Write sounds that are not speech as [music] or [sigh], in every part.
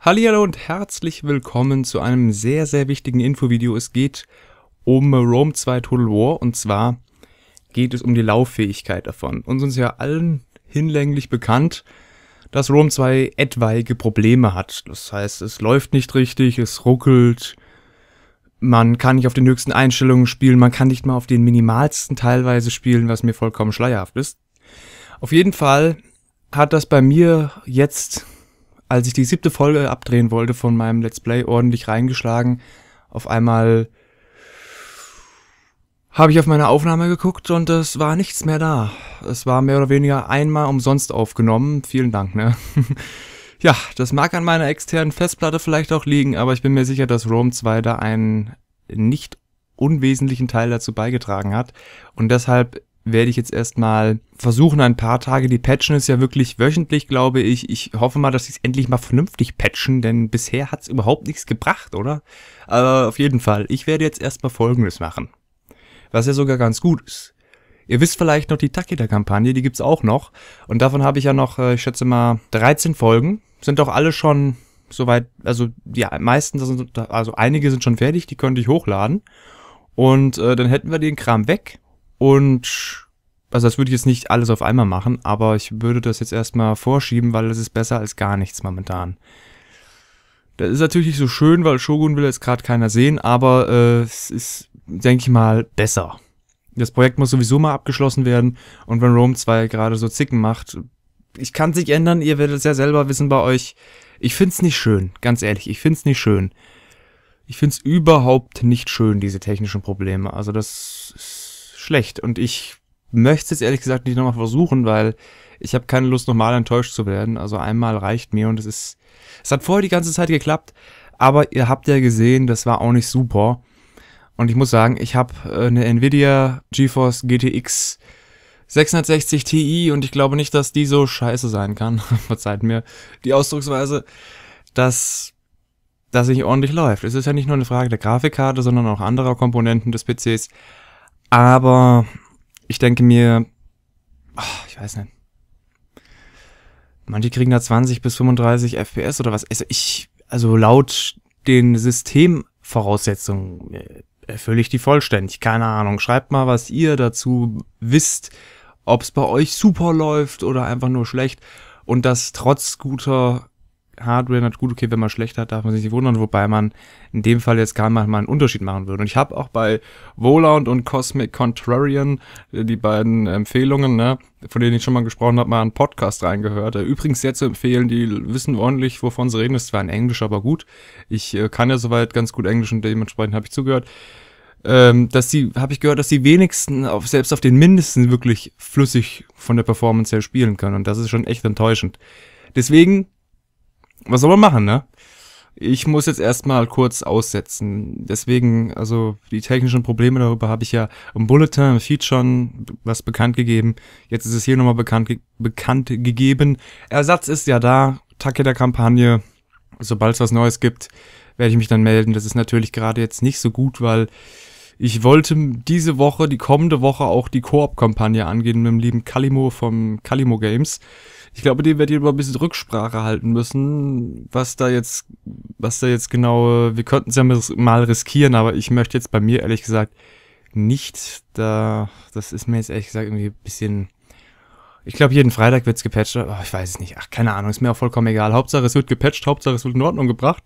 Hallo und herzlich willkommen zu einem sehr, sehr wichtigen Infovideo. Es geht um Rome 2 Total War und zwar geht es um die Lauffähigkeit davon. Uns ist ja allen hinlänglich bekannt, dass Rome 2 etwaige Probleme hat. Das heißt, es läuft nicht richtig, es ruckelt, man kann nicht auf den höchsten Einstellungen spielen, man kann nicht mal auf den minimalsten teilweise spielen, was mir vollkommen schleierhaft ist. Auf jeden Fall hat das bei mir jetzt als ich die siebte Folge abdrehen wollte von meinem Let's Play, ordentlich reingeschlagen. Auf einmal habe ich auf meine Aufnahme geguckt und es war nichts mehr da. Es war mehr oder weniger einmal umsonst aufgenommen. Vielen Dank, ne? [laughs] ja, das mag an meiner externen Festplatte vielleicht auch liegen, aber ich bin mir sicher, dass Rome 2 da einen nicht unwesentlichen Teil dazu beigetragen hat. Und deshalb werde ich jetzt erstmal versuchen, ein paar Tage. Die patchen ist ja wirklich wöchentlich, glaube ich. Ich hoffe mal, dass sie es endlich mal vernünftig patchen, denn bisher hat es überhaupt nichts gebracht, oder? Aber auf jeden Fall, ich werde jetzt erstmal Folgendes machen. Was ja sogar ganz gut ist. Ihr wisst vielleicht noch die Takeda-Kampagne, die gibt es auch noch. Und davon habe ich ja noch, äh, ich schätze mal, 13 Folgen. Sind doch alle schon soweit, also ja, meistens, also einige sind schon fertig, die könnte ich hochladen. Und äh, dann hätten wir den Kram weg und also das würde ich jetzt nicht alles auf einmal machen, aber ich würde das jetzt erstmal vorschieben, weil es ist besser als gar nichts momentan. Das ist natürlich nicht so schön, weil Shogun will jetzt gerade keiner sehen, aber äh, es ist, denke ich mal, besser. Das Projekt muss sowieso mal abgeschlossen werden und wenn Rome 2 gerade so Zicken macht, ich kann es nicht ändern, ihr werdet es ja selber wissen bei euch. Ich find's nicht schön, ganz ehrlich, ich find's nicht schön. Ich find's überhaupt nicht schön, diese technischen Probleme. Also das ist schlecht. Und ich möchte es ehrlich gesagt nicht nochmal versuchen, weil ich habe keine Lust, nochmal enttäuscht zu werden. Also einmal reicht mir und es ist. Es hat vorher die ganze Zeit geklappt, aber ihr habt ja gesehen, das war auch nicht super. Und ich muss sagen, ich habe äh, eine Nvidia GeForce GTX 660 Ti und ich glaube nicht, dass die so scheiße sein kann. [laughs] Verzeiht mir die Ausdrucksweise, dass das nicht ordentlich läuft. Es ist ja nicht nur eine Frage der Grafikkarte, sondern auch anderer Komponenten des PCs. Aber ich denke mir, ach, ich weiß nicht. Manche kriegen da 20 bis 35 FPS oder was. Also ich, also laut den Systemvoraussetzungen äh, erfülle ich die vollständig. Keine Ahnung. Schreibt mal, was ihr dazu wisst, ob es bei euch super läuft oder einfach nur schlecht. Und das trotz guter Hardware natürlich gut, okay, wenn man schlechter hat, darf man sich nicht wundern, wobei man in dem Fall jetzt gar mal einen Unterschied machen würde. Und ich habe auch bei Voland und Cosmic Contrarian, äh, die beiden Empfehlungen, ne, von denen ich schon mal gesprochen habe, mal einen Podcast reingehört. Äh, übrigens sehr zu empfehlen, die wissen ordentlich, wovon sie reden. Das ist zwar in Englisch, aber gut. Ich äh, kann ja soweit ganz gut Englisch und dementsprechend habe ich zugehört ähm, dass die, habe ich gehört, dass die wenigsten auf, selbst auf den Mindesten wirklich flüssig von der Performance her spielen können. Und das ist schon echt enttäuschend. Deswegen was soll man machen, ne? Ich muss jetzt erstmal kurz aussetzen. Deswegen, also die technischen Probleme darüber habe ich ja im Bulletin, im Feed schon was bekannt gegeben. Jetzt ist es hier nochmal bekannt, ge bekannt gegeben. Ersatz ist ja da, Tacke der Kampagne. Sobald es was Neues gibt, werde ich mich dann melden. Das ist natürlich gerade jetzt nicht so gut, weil ich wollte diese Woche, die kommende Woche auch die Koop-Kampagne angehen mit dem lieben Kalimo vom Kalimo Games. Ich glaube, dem werdet ihr über ein bisschen Rücksprache halten müssen, was da jetzt, was da jetzt genau, wir könnten es ja mal riskieren, aber ich möchte jetzt bei mir ehrlich gesagt nicht, da, das ist mir jetzt ehrlich gesagt irgendwie ein bisschen, ich glaube, jeden Freitag wird's gepatcht. Oh, ich weiß es nicht. Ach, keine Ahnung. Ist mir auch vollkommen egal. Hauptsache, es wird gepatcht. Hauptsache, es wird in Ordnung gebracht.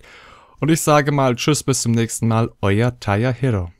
Und ich sage mal Tschüss, bis zum nächsten Mal. Euer Taya Hero.